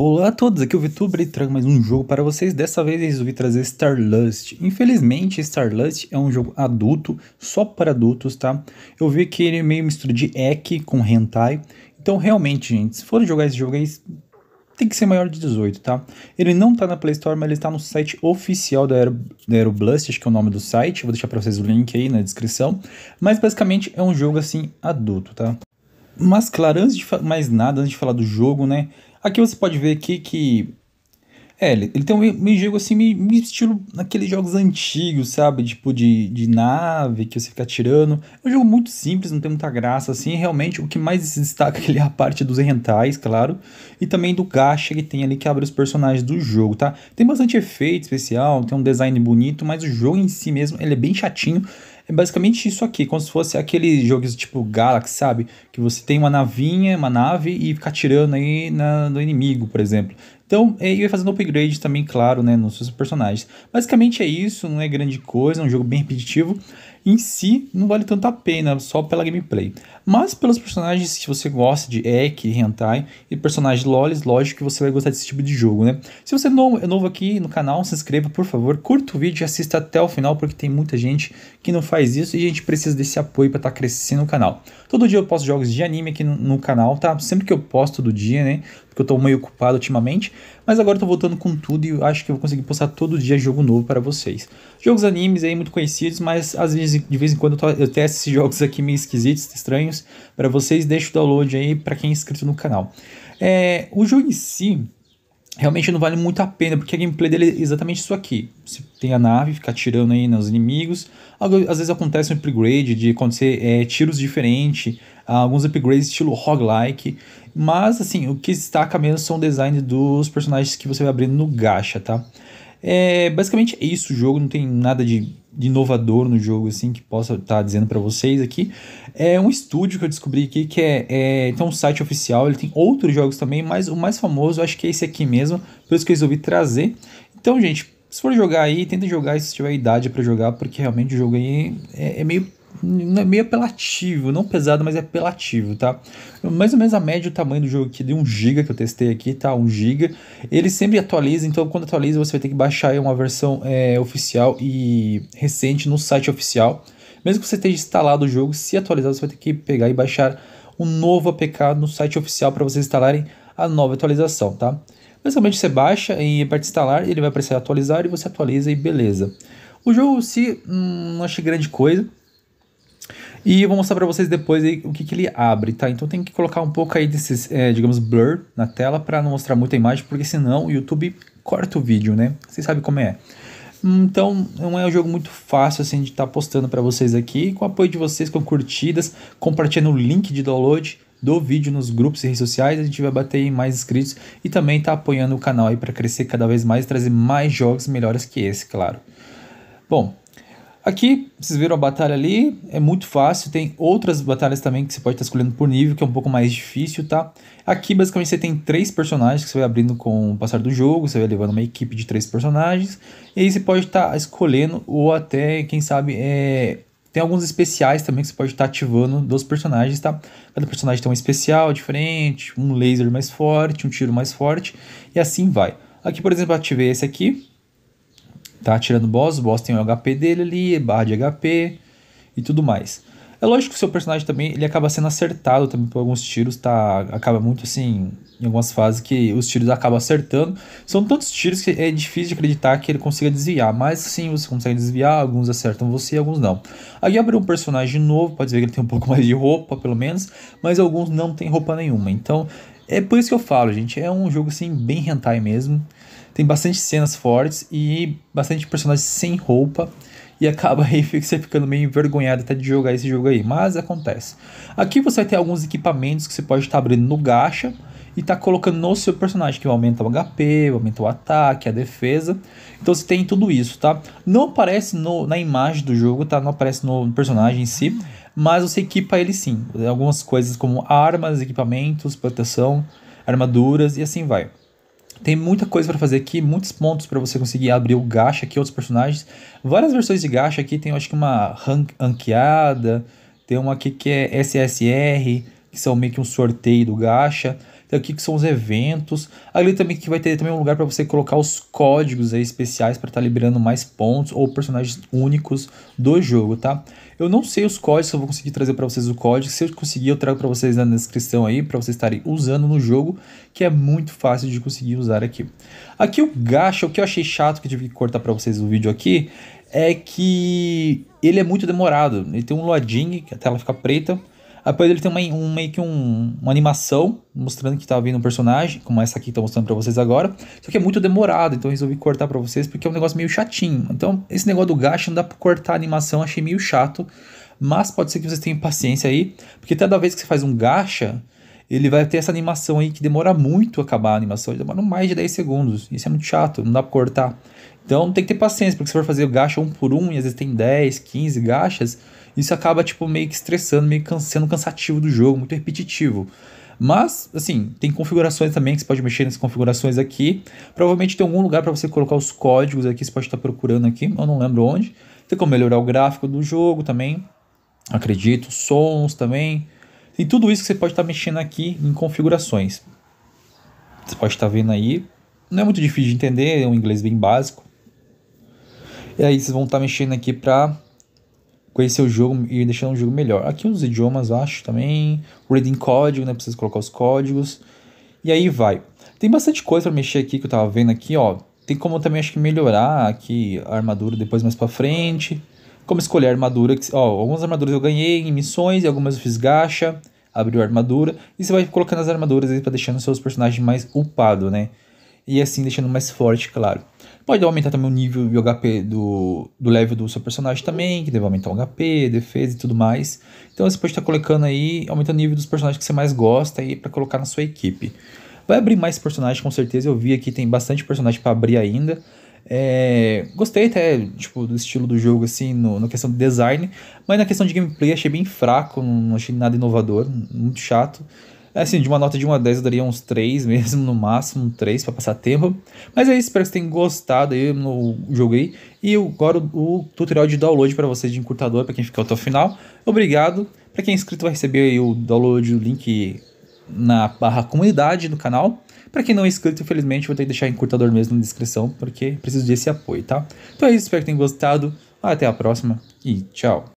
Olá a todos, aqui é o VTuber e trago mais um jogo para vocês. Dessa vez eu resolvi trazer Starlust. Infelizmente, Starlust é um jogo adulto, só para adultos, tá? Eu vi que ele é meio mistura de Ek com Hentai. Então, realmente, gente, se for jogar esse jogo aí, tem que ser maior de 18, tá? Ele não tá na Play Store, mas ele tá no site oficial da, Aero, da acho que é o nome do site. Vou deixar para vocês o link aí na descrição. Mas basicamente é um jogo assim adulto, tá? Mas claro, antes de mais nada, antes de falar do jogo, né? Aqui você pode ver aqui que. É, ele, ele tem um meio jogo assim, meio, meio estilo naqueles jogos antigos, sabe? Tipo de, de nave que você fica atirando. É um jogo muito simples, não tem muita graça, assim. Realmente, o que mais se destaca é a parte dos rentais, claro. E também do gacha que tem ali que abre os personagens do jogo, tá? Tem bastante efeito especial, tem um design bonito, mas o jogo em si mesmo, ele é bem chatinho. É basicamente isso aqui, como se fosse aqueles jogos tipo Galaxy, sabe? Que você tem uma navinha, uma nave e fica atirando aí na, no inimigo, por exemplo. Então, é, e vai fazendo upgrade também, claro, né, nos seus personagens. Basicamente é isso, não é grande coisa, é um jogo bem repetitivo. Em si, não vale tanto a pena só pela gameplay. Mas pelos personagens, que você gosta de Ek, Hentai e personagens lolis, lógico que você vai gostar desse tipo de jogo, né? Se você é novo, é novo aqui no canal, se inscreva, por favor, curta o vídeo e assista até o final, porque tem muita gente que não faz isso e a gente precisa desse apoio para estar tá crescendo o canal. Todo dia eu posto jogos de anime aqui no, no canal, tá? Sempre que eu posto todo dia, né? que eu tô meio ocupado ultimamente, mas agora eu tô voltando com tudo e acho que eu vou conseguir postar todo dia jogo novo para vocês. Jogos animes aí muito conhecidos, mas às vezes de vez em quando eu, tô, eu testo esses jogos aqui meio esquisitos, estranhos para vocês, deixo o download aí para quem é inscrito no canal. É, o jogo em si, realmente não vale muito a pena, porque a gameplay dele é exatamente isso aqui. Você tem a nave, fica atirando aí nos inimigos. Às vezes acontece um upgrade de acontecer é, tiros diferentes, alguns upgrades estilo roguelike. Mas, assim, o que destaca mesmo são o design dos personagens que você vai abrindo no gacha, tá? É, basicamente é isso o jogo, não tem nada de, de inovador no jogo, assim, que possa estar tá dizendo para vocês aqui. É um estúdio que eu descobri aqui, que é, é, tem então, um site oficial, ele tem outros jogos também, mas o mais famoso, eu acho que é esse aqui mesmo, por isso que eu resolvi trazer. Então, gente, se for jogar aí, tenta jogar se tiver idade para jogar, porque realmente o jogo aí é, é meio é meio apelativo, não pesado, mas é apelativo, tá? Mais ou menos a média o tamanho do jogo aqui de 1 GB que eu testei aqui, tá? 1 GB. Ele sempre atualiza, então quando atualiza você vai ter que baixar uma versão é, oficial e recente no site oficial. Mesmo que você esteja instalado o jogo, se atualizar você vai ter que pegar e baixar um novo APK no site oficial para vocês instalarem a nova atualização, tá? Basicamente você baixa e aperta instalar ele vai aparecer atualizar e você atualiza e beleza. O jogo se hum, não achei grande coisa. E eu vou mostrar para vocês depois aí o que, que ele abre, tá? Então tem que colocar um pouco aí desses, é, digamos, blur na tela para não mostrar muita imagem, porque senão o YouTube corta o vídeo, né? Vocês sabem como é. Então, não é um jogo muito fácil assim de estar tá postando para vocês aqui. Com o apoio de vocês, com curtidas, compartilhando o link de download do vídeo nos grupos e redes sociais, a gente vai bater em mais inscritos e também tá apoiando o canal aí para crescer cada vez mais e trazer mais jogos melhores que esse, claro. Bom, Aqui, vocês viram a batalha ali, é muito fácil, tem outras batalhas também que você pode estar escolhendo por nível, que é um pouco mais difícil, tá? Aqui, basicamente, você tem três personagens que você vai abrindo com o passar do jogo, você vai levando uma equipe de três personagens, e aí você pode estar escolhendo, ou até, quem sabe, é... tem alguns especiais também que você pode estar ativando dos personagens, tá? Cada personagem tem um especial diferente, um laser mais forte, um tiro mais forte, e assim vai. Aqui, por exemplo, eu ativei esse aqui, tá atirando boss, o boss tem o HP dele ali, barra de HP e tudo mais. É lógico que o seu personagem também, ele acaba sendo acertado também por alguns tiros, tá? Acaba muito assim, em algumas fases que os tiros acabam acertando. São tantos tiros que é difícil de acreditar que ele consiga desviar, mas sim, você consegue desviar, alguns acertam você e alguns não. Aí abriu um personagem novo, pode ver que ele tem um pouco mais de roupa, pelo menos, mas alguns não tem roupa nenhuma. Então, é por isso que eu falo, gente, é um jogo assim bem hentai mesmo. Tem bastante cenas fortes e bastante personagens sem roupa. E acaba aí você ficando meio envergonhado até de jogar esse jogo aí. Mas acontece. Aqui você vai ter alguns equipamentos que você pode estar tá abrindo no gacha e tá colocando no seu personagem, que aumenta o HP, aumenta o ataque, a defesa. Então você tem tudo isso, tá? Não aparece no, na imagem do jogo, tá? Não aparece no personagem em si, mas você equipa ele sim. Algumas coisas como armas, equipamentos, proteção, armaduras e assim vai. Tem muita coisa para fazer aqui, muitos pontos para você conseguir abrir o gacha aqui, outros personagens. Várias versões de gacha aqui, tem acho que uma ranqueada, tem uma aqui que é SSR, que são meio que um sorteio do gacha aqui então, que são os eventos. Ali também que vai ter também um lugar para você colocar os códigos aí especiais para estar tá liberando mais pontos ou personagens únicos do jogo, tá? Eu não sei os códigos, eu vou conseguir trazer para vocês o código. Se eu conseguir, eu trago para vocês na descrição aí, para vocês estarem usando no jogo, que é muito fácil de conseguir usar aqui. Aqui o gacha, o que eu achei chato, que eu tive que cortar para vocês o vídeo aqui, é que ele é muito demorado. Ele tem um loading, que a tela fica preta. Depois ele tem uma, um, meio que um, uma animação mostrando que tá vindo um personagem, como essa aqui que tá mostrando para vocês agora. Só que é muito demorado, então eu resolvi cortar para vocês porque é um negócio meio chatinho. Então, esse negócio do gacha não dá para cortar a animação, achei meio chato. Mas pode ser que vocês tenham paciência aí, porque toda vez que você faz um gacha, ele vai ter essa animação aí que demora muito a acabar a animação, demora mais de 10 segundos. Isso é muito chato, não dá pra cortar. Então tem que ter paciência, porque se for fazer gacha um por um, e às vezes tem 10, 15 gachas, isso acaba tipo meio que estressando, meio sendo cansativo do jogo, muito repetitivo. Mas, assim, tem configurações também que você pode mexer nas configurações aqui. Provavelmente tem algum lugar para você colocar os códigos aqui, você pode estar procurando aqui, eu não lembro onde. Tem como melhorar o gráfico do jogo também, acredito, sons também. E tudo isso que você pode estar tá mexendo aqui em configurações. Você pode estar tá vendo aí, não é muito difícil de entender, é um inglês bem básico. E aí vocês vão estar tá mexendo aqui para conhecer o jogo e deixar um jogo melhor. Aqui os idiomas, acho também, reading código, né, precisa colocar os códigos. E aí vai. Tem bastante coisa para mexer aqui que eu tava vendo aqui, ó. Tem como também acho que melhorar aqui a armadura depois mais para frente. Como escolher armadura. Que, ó, algumas armaduras eu ganhei em missões e algumas eu fiz gacha. Abriu a armadura. E você vai colocando as armaduras aí pra deixando seus personagens mais upado, né? E assim deixando mais forte, claro. Pode aumentar também o nível do HP do, do level do seu personagem também, que deve aumentar o HP, defesa e tudo mais. Então você pode estar colocando aí, aumentando o nível dos personagens que você mais gosta aí para colocar na sua equipe. Vai abrir mais personagens com certeza, eu vi aqui tem bastante personagem para abrir ainda. É, gostei até, tipo, do estilo do jogo, assim, no, na questão do design, mas na questão de gameplay achei bem fraco, não achei nada inovador, muito chato. Assim, de uma nota de 1 a 10 eu daria uns 3 mesmo, no máximo, 3 para passar tempo. Mas é isso, espero que vocês tenham gostado aí, no, joguei. E agora o, o tutorial de download para vocês de encurtador, para quem ficou até o final. Obrigado. Para quem é inscrito vai receber o download, o link na barra comunidade do canal. Para quem não é inscrito, infelizmente, vou ter que deixar encurtador mesmo na descrição, porque preciso desse apoio, tá? Então é isso, espero que tenham gostado. Até a próxima e tchau!